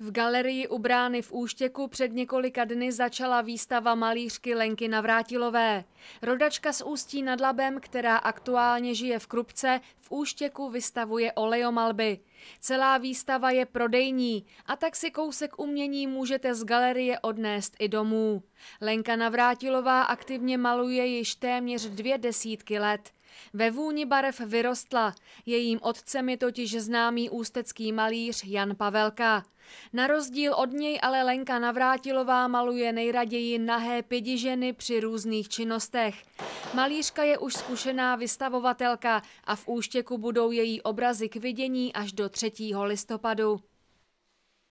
V galerii u brány v Úštěku před několika dny začala výstava malířky Lenky Navrátilové. Rodačka z Ústí nad Labem, která aktuálně žije v Krupce, v Úštěku vystavuje olejomalby. Celá výstava je prodejní a tak si kousek umění můžete z galerie odnést i domů. Lenka Navrátilová aktivně maluje již téměř dvě desítky let. Ve vůni barev vyrostla, jejím otcem je totiž známý ústecký malíř Jan Pavelka. Na rozdíl od něj ale Lenka Navrátilová maluje nejraději nahé pidiženy při různých činnostech. Malířka je už zkušená vystavovatelka a v úštěku budou její obrazy k vidění až do 3. listopadu.